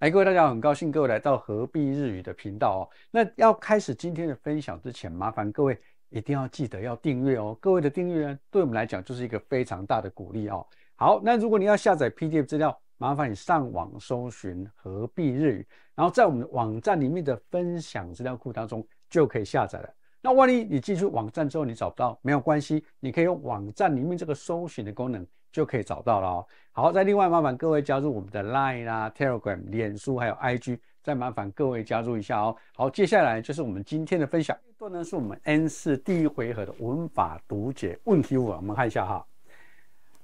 哎，各位大家好，很高兴各位来到何必日语的频道哦。那要开始今天的分享之前，麻烦各位一定要记得要订阅哦。各位的订阅呢，对我们来讲就是一个非常大的鼓励哦。好，那如果你要下载 PDF 资料，麻烦你上网搜寻何必日语，然后在我们网站里面的分享资料库当中就可以下载了。那万一你进去网站之后你找不到，没有关系，你可以用网站里面这个搜寻的功能。就可以找到了哦。好，再另外麻烦各位加入我们的 Line 啦、Telegram、脸书还有 IG，再麻烦各位加入一下哦。好，接下来就是我们今天的分享，段呢是我们 N 四第一回合的文法读解问题五。我们看一下哈，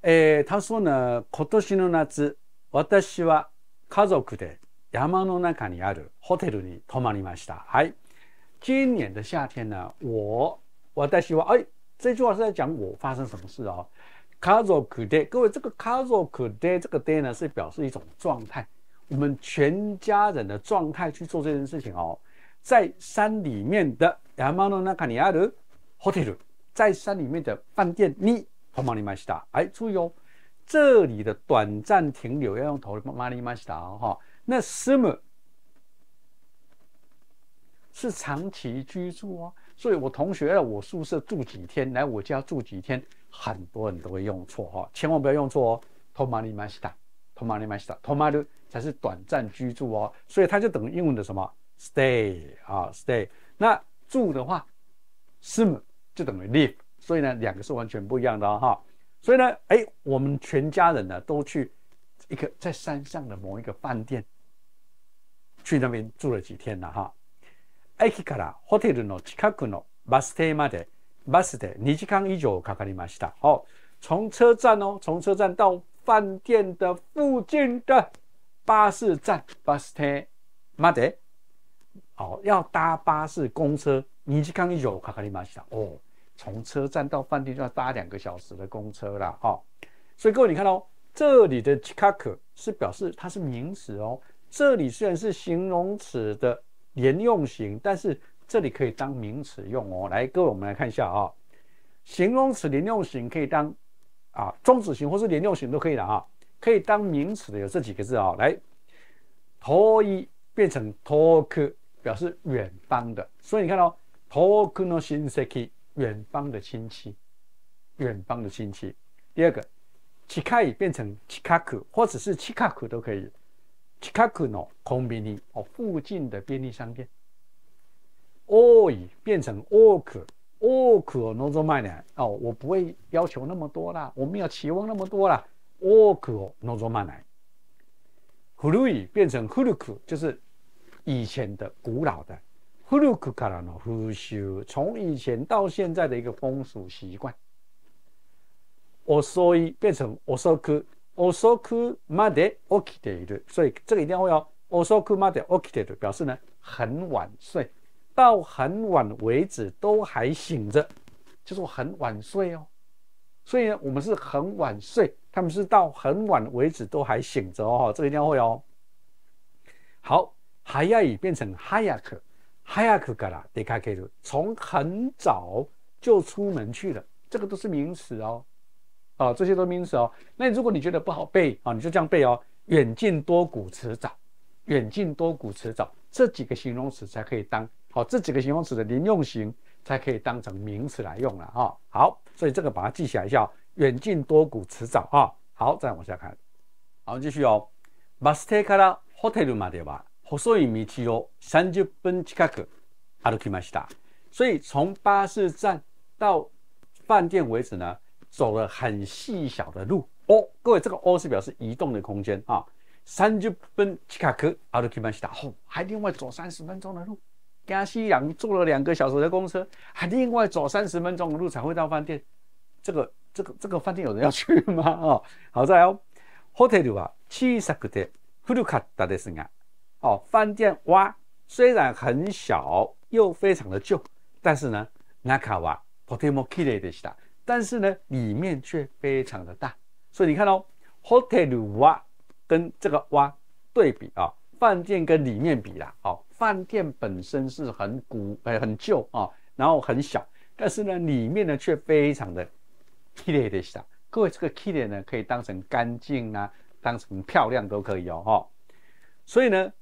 诶，他说呢，今年的夏天呢，我我は，希望，哎，这句话是在讲我发生什么事哦。casual 各位，这个 casual today 这个 day 呢是表示一种状态，我们全家人的状态去做这件事情哦。在山里面的 a l m a n o r o hotel，在山里面的饭店，ni p e r m a 哎，注意哦，这里的短暂停留要用头 p e r m a 哈。那 summer 是长期居住哦，所以我同学来我宿舍住几天，来我家住几天。很多人都会用错哈，千万不要用错哦。Tomari m a s a Tomari m a s a Tomari 才是短暂居住哦，所以它就等于英文的什么 stay 啊 stay。那住的话 s i m 就等于 live，所以呢，两个是完全不一样的哈。所以呢，哎，我们全家人呢都去一个在山上的某一个饭店，去那边住了几天了哈。あいきからホテルの近くのバス停まで巴士的，你去看一九卡卡尼马西达。好，从车站哦，从车站到饭店的附近的巴士站，巴士站，妈的，哦，要搭巴士公车，你去看一九卡卡尼马西达。哦，从车站到饭店就要搭两个小时的公车了。哈，所以各位，你看哦，这里的 “chicaco” 是表示它是名词哦。这里虽然是形容词的连用型，但是。这里可以当名词用哦。来，各位，我们来看一下啊。形容词连用型可以当啊中止型或是连用型都可以的啊。可以当名词的有这几个字啊。来，トイ变成トク，表示远方的。所以你看到トクの親戚，远方的亲戚，远方的亲戚。第二个チカイ变成チカク或者是チカク都可以。チカクのコンビニ哦，附近的便利商店。o i l 变成 ork，ork m 作 n 来哦，我不会要求那么多啦，我没有期望那么多啦 o r k 诺作慢来。hulu 变成 hulu，就是以前的古老的 hulu 卡拉诺 huluu，从以前到现在的一个风俗习惯。osoy 变成 osoku，osoku ma de okite 所以这个一定要要 osoku ma de okite 表示呢很晚睡。到很晚为止都还醒着，就是我很晚睡哦，所以呢，我们是很晚睡，他们是到很晚为止都还醒着哦，这个一定要会哦。好，ハイ语变成ハイアク、a イアクからでか k る，从很早就出门去了，这个都是名词哦，啊，这些都名词哦。那如果你觉得不好背啊，你就这样背哦，远近多古辞藻，远近多古辞藻，这几个形容词才可以当。好，这几个形容词的零用型才可以当成名词来用了啊。好，所以这个把它记起来一下，远近多古词藻啊。好，再往下看。好，继续哦。バス停からホテルまでは細い道を三十分近く歩きました。所以从巴士站到饭店为止呢，走了很细小的路。哦，各位，这个 O 是表示移动的空间啊。三十分近く歩きました。哦，还另外走三十分钟的路。江西洋坐了两个小时的公车，还另外走三十分钟的路才会到饭店。这个、这个、这个饭店有人要去吗？哦，好在哦，hotel 哇七さくて古かったです啊。哦，饭店哇虽然很小又非常的旧，但是呢，中は哇波特莫基雷的是大，但是呢里面却非常的大。所以你看哦，hotel 哇跟这个哇对比啊。饭店跟里面比啦，好，饭店本身是很古哎很旧啊，然后很小，但是呢，里面呢却非常的きれいでした。各位这个きれい呢可以当成干净啊，当成漂亮都可以哦，哈。所以呢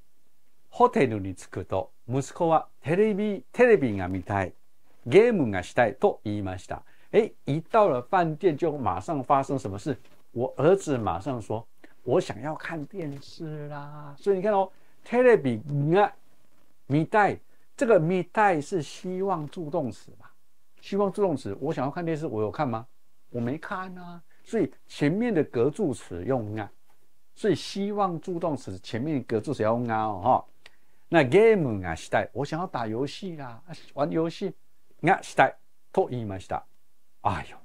，h o ホテルに着くと息子はテレビテレビがみたい、ゲームがしたいと言いました。哎，一到了饭店就马上发生什么事，我儿子马上说。我想要看电视啦，所以你看哦，テレビ、あ、みたい。这个みたい是希望助动词吧？希望助动词，我想要看电视，我有看吗？我没看啊。所以前面的格助词用啊。所以希望助动词前面格助词要用啊哈。那ゲーム啊时代，我想要打游戏啦，玩游戏啊时代、と言いました。哎呦。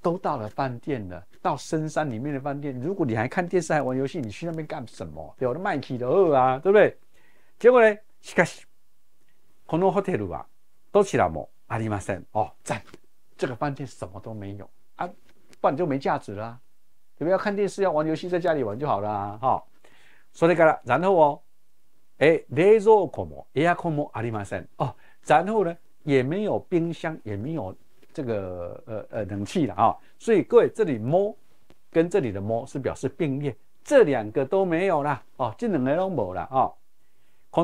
都到了饭店了，到深山里面的饭店，如果你还看电视还玩游戏，你去那边干什么？对的卖起都饿啊，对不对？结果呢？しかしこのホテルはどちらもありません。哦，在这个饭店什么都没有啊，不然就没价值了。你们要看电视要玩游戏，在家里玩就好了哈。说れ个了，然后哦，哎，冷蔵庫も、冷蔵もありません。哦，然后呢，也没有冰箱，也没有。这个呃呃冷气了啊，所以各位这里摸跟这里的摸是表示并列，这两个都没有啦，哦，这两个都冇了啊。好，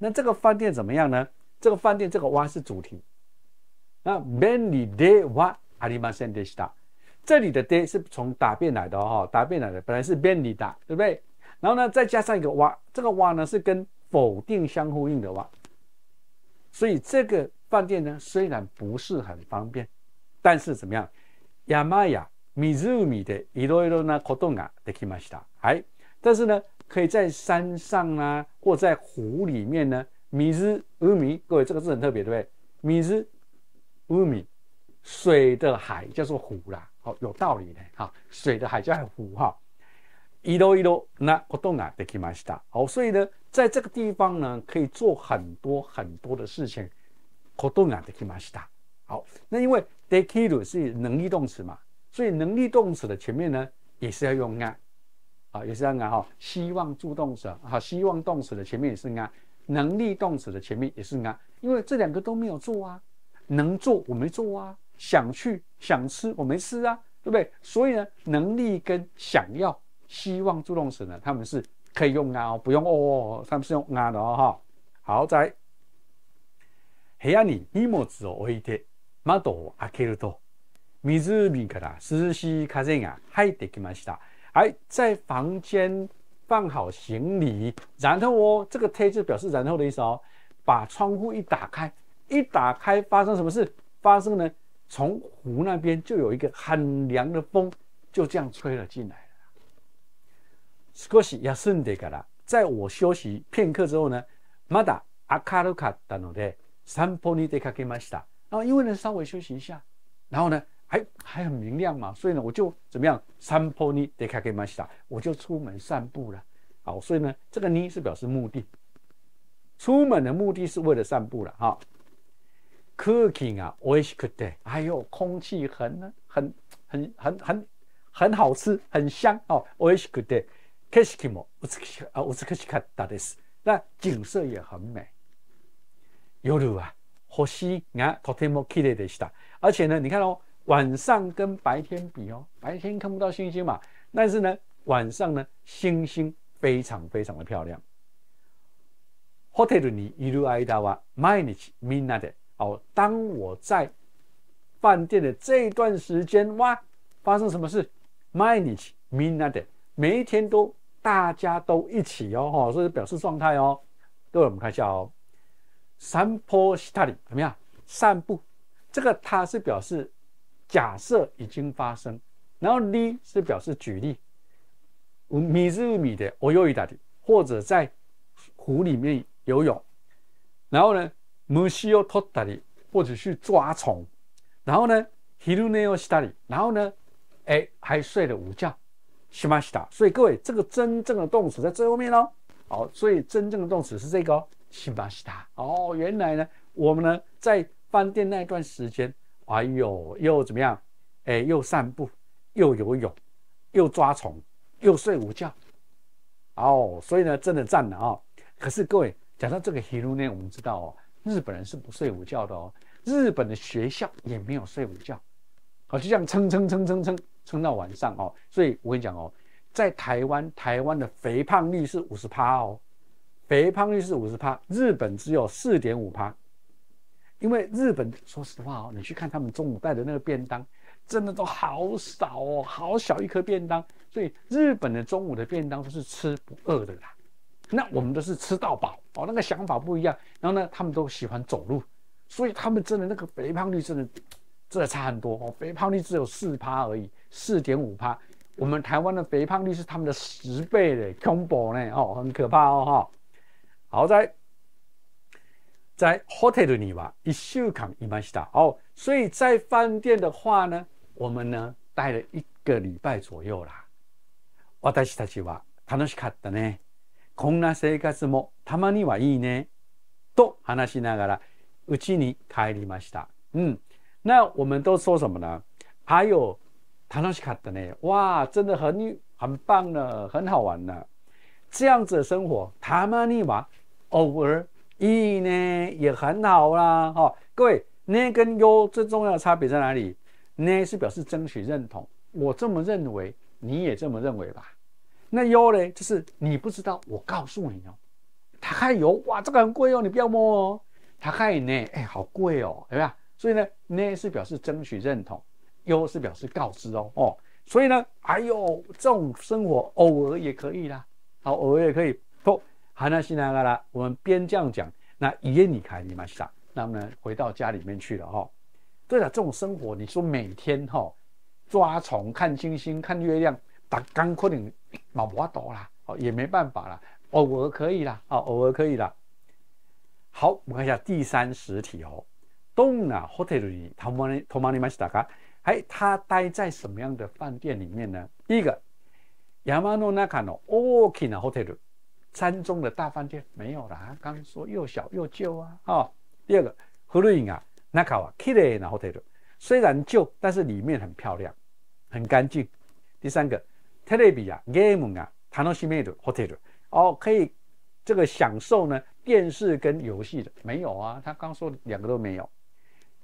那这个饭店怎么样呢？这个饭店这个挖是主题，那便利的挖阿里玛森迪西达，这里的 day 是从答辩来的哈，答辩来的本来是便利的，对不对？然后呢，再加上一个哇，这个哇呢是跟否定相呼应的哇，所以这个饭店呢，虽然不是很方便，但是怎么样？亚麻亚米兹乌米的伊罗伊罗那阔洞啊，得基玛西达海，但是呢，可以在山上啊，或在湖里面呢。米兹乌米，各位这个字很特别，对不对？米兹乌米，水的海叫做湖啦，好有道理的哈，水的海叫湖哈。いろいろなことができました。好，所以呢，在这个地方呢，可以做很多很多的事情。ことができました。好，那因为できる是能力动词嘛，所以能力动词的前面呢，也是要用啊，啊，也是用啊哈。希望助动词啊，希望动词的前面也是啊，能力动词的前面也是啊，因为这两个都没有做啊，能做我没做啊，想去想吃我没吃啊，对不对？所以呢，能力跟想要。希望助动词呢，他们是可以用啊哦，不用哦哦，他们是用啊的哦哈。好在黑暗里，荷物を置いて、窓を開けると、湖边から涼しい風が入ってきました。哎，在房间放好行李，然后哦，这个“推”就表示然后的意思哦。把窗户一打开，一打开，发生什么事？发生呢？从湖那边就有一个很凉的风，就这样吹了进来。少し休んでから，在我休息片刻之后呢，まだ明るかったので、散歩に出かけました。后因为呢稍微休息一下，然后呢还还很明亮嘛，所以呢我就怎么样，散歩に出かけました。我就出门散步了。好，所以呢这个呢是表示目的，出门的目的是为了散步了哈。Cooking 啊おいしいくて，哎呦，空气很很很很很很好吃，很香哦，おいしいくて。景色も美しあ美しかったです景色也很美夜は星がとても綺麗でした而且呢你看哦晚上跟白天比哦白天看不到星星嘛但是呢晚上呢星星非常非常的漂亮ホテルにいる間は毎日みんなで哦，当我在饭店的这一段时间，哇，发生什么事？毎日みんなで每一天都大家都一起哦，哈，是表示状态哦。各位，我们看一下哦。山波西达里怎么样？散步，这个它是表示假设已经发生。然后呢是表示举例。米日米的奥约伊达里，或者在湖里面游泳。然后呢，ムシオトダリ或者去抓虫。然后呢，ヒルネオシダリ，然后呢，哎，还睡了午觉。しました，所以各位，这个真正的动词在最后面哦。好，所以真正的动词是这个哦，しました。哦，原来呢，我们呢在饭店那一段时间，哎呦，又怎么样？哎，又散步，又游泳，又抓虫，又睡午觉。哦，所以呢，真的赞了啊。可是各位，讲到这个休呢，我们知道哦，日本人是不睡午觉的哦，日本的学校也没有睡午觉。好，就这样蹭蹭蹭蹭蹭。撑到晚上哦，所以我跟你讲哦，在台湾，台湾的肥胖率是五十趴哦，肥胖率是五十趴，日本只有四点五趴。因为日本说实话哦，你去看他们中午带的那个便当，真的都好少哦，好小一颗便当，所以日本的中午的便当都是吃不饿的啦。那我们都是吃到饱哦，那个想法不一样。然后呢，他们都喜欢走路，所以他们真的那个肥胖率真的。这差很多哦，肥胖率只有四趴而已，四点五趴。我们台湾的肥胖率是他们的十倍嘞，恐怖呢哦，很可怕哦哈。好在在 hotel 里哇，一宿看一般西达哦。所以在饭店的话呢，我们呢待了一个礼拜左右啦。私たちは楽しかったね。こんな生活もたまにはいいねと話しながらうちに帰りました。嗯。那我们都说什么呢？还有，塔罗西卡的呢？哇，真的很很棒呢，很好玩呢。这样子的生活，他妈尼玛，偶尔，一呢也很好啦。哈，各位，那跟 U 最重要的差别在哪里？呢是表示争取认同，我这么认为，你也这么认为吧？那 U 呢，就是你不知道，我告诉你哦。他还有哇，这个很贵哦，你不要摸哦。他还呢，哎，好贵哦，有没有？所以呢，ne 是表示争取认同又是表示告知哦哦，所以呢，哎呦，这种生活偶尔也可以啦，好，偶尔可以，不，喊他心那个啦。我们边这样讲，那伊尼凯尼玛西达，那么呢，回到家里面去了哈。对了，这种生活，你说每天哈，抓虫、看星星、看月亮，打干枯林，冇不多啦，哦，也没办法了，偶尔可以啦，哦，偶尔可以啦。好，我们看一下第三十题哦。どんなホテルに泊まり泊まりましたか？哎，他待在什么样的饭店里面呢？一个山の中の大きなホテル，山中的大饭店没有了。刚说又小又旧啊。哦，第二个古いななかはきれいなホテル，虽然旧，但是里面很漂亮，很干净。第三个テレビやゲーム啊、楽しめるホテル，哦，可以这个享受呢电视跟游戏的没有啊。他刚说两个都没有。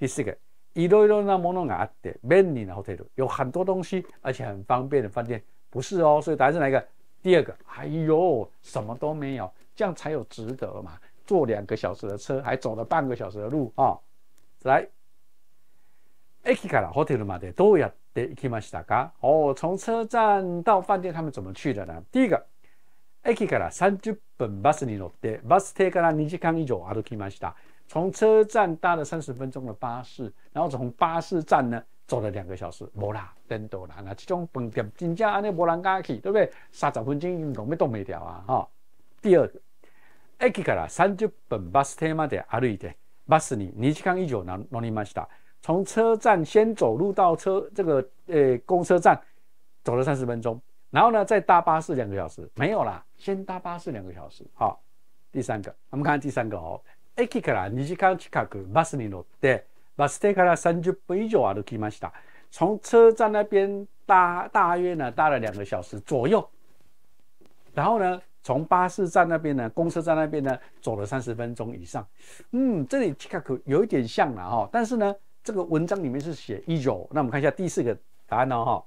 第四个，いろいろなものがて便利なホテル。有很多东西，而且很方便的饭店，不是哦。所以，案是一个第二个，哎呦，什么都没有，这样才有值得嘛？坐两个小时的车，还走了半个小时的路啊！来，駅からホテルまでどうやって行きましたか？哦，从车站到饭店，他们怎么去的呢？第一个，駅から三十分バスに乗って、バス停から二時間以上歩きました。从车站搭了三十分钟的巴士，然后从巴士站呢走了两个小时，无啦，真多啦。那这种本点，真正安尼博兰加去，对不对？三十分钟，我们都没掉啊。好，第二个，えきから三十分バス停まで歩いて、バスに、你去看一久呢，ノンイマシ从车站先走路到车这个呃公车站，走了三十分钟，然后呢再搭巴士两个小时，没有啦，先搭巴士两个小时。好，第三个，我们看第三个哦。駅から2時間近くバスに乗って、バス停から30分以上歩きました。从车站那边搭大约呢搭了两个小时左右，然后呢从巴士站那边呢公车站那边呢走了三十分钟以上。嗯，这里 Chicago 有一点像了哈，但是呢这个文章里面是写以上。那我们看一下第四个答案哦哈。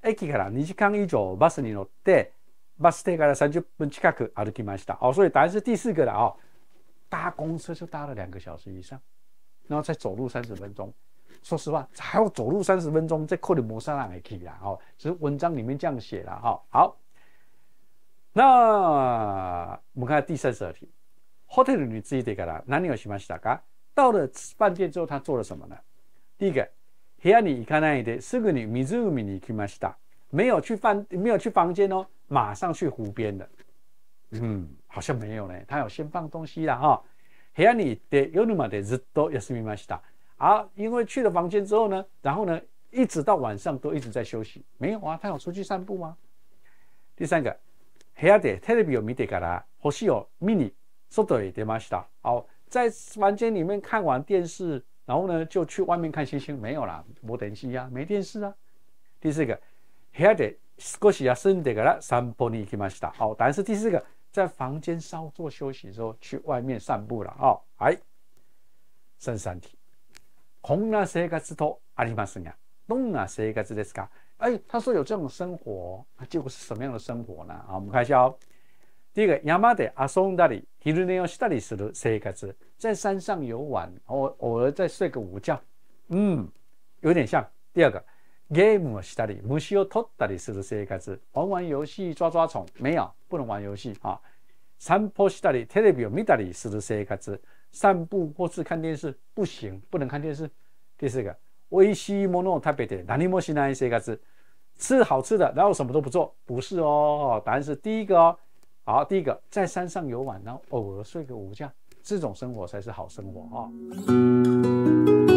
駅から2時間以上バスに乗ってバス停から30分近く歩きました。哦，所以答案是第四个了哦。搭公车就搭了两个小时以上，然后再走路三十分钟。说实话，还要走路三十分钟，再扣点摩擦力也行啊！哦，是文章里面这样写了哈。好，那我们看第三十二题。Hotel 你自己得个啦，哪里有喜吗？喜大家到了饭店之后，他做了什么呢？第一个，He ni ikanai de suguni mi zumi ni k i m a s i t 没有去饭，没有去房间哦，马上去湖边的。嗯，好像没有呢。他有先放东西了哈。啊，因为去了房间之后呢，然后呢，一直到晚上都一直在休息，没有啊。他有出去散步吗？第三个，这里特别有米的咖啦，好像有迷你。好的，对嘛？好，在房间里面看完电视，然后呢，就去外面看星星，没有啦。没电视呀，没电视啊。第四个，这里少し休みだから散歩に行きました。哦，但是第四个。在房间稍作休息之后，去外面散步了啊！哎，三三题，红啊谁个字多？阿里巴什呀，动啊谁个字在思考？哎，他说有这种生活，结果是什么样的生活呢？啊，我们看一下哦。第一个，雅玛德阿松达里提鲁内奥西达里斯卢谁个字？在山上游玩，偶偶尔在睡个午觉，嗯，有点像。第二个。ゲームをしたり、虫を取ったりする生活，玩玩游戏抓抓虫，没有，不能玩游戏啊。散歩したり、テレビを見たりする生活，散步或是看电视，不行，不能看电视。第四个，美味しいものを食べて、何もしない生活，吃好吃的然后什么都不做，不是哦，答案是第一个哦。好，第一个，在山上游玩，然后偶尔睡个午觉，这种生活才是好生活啊。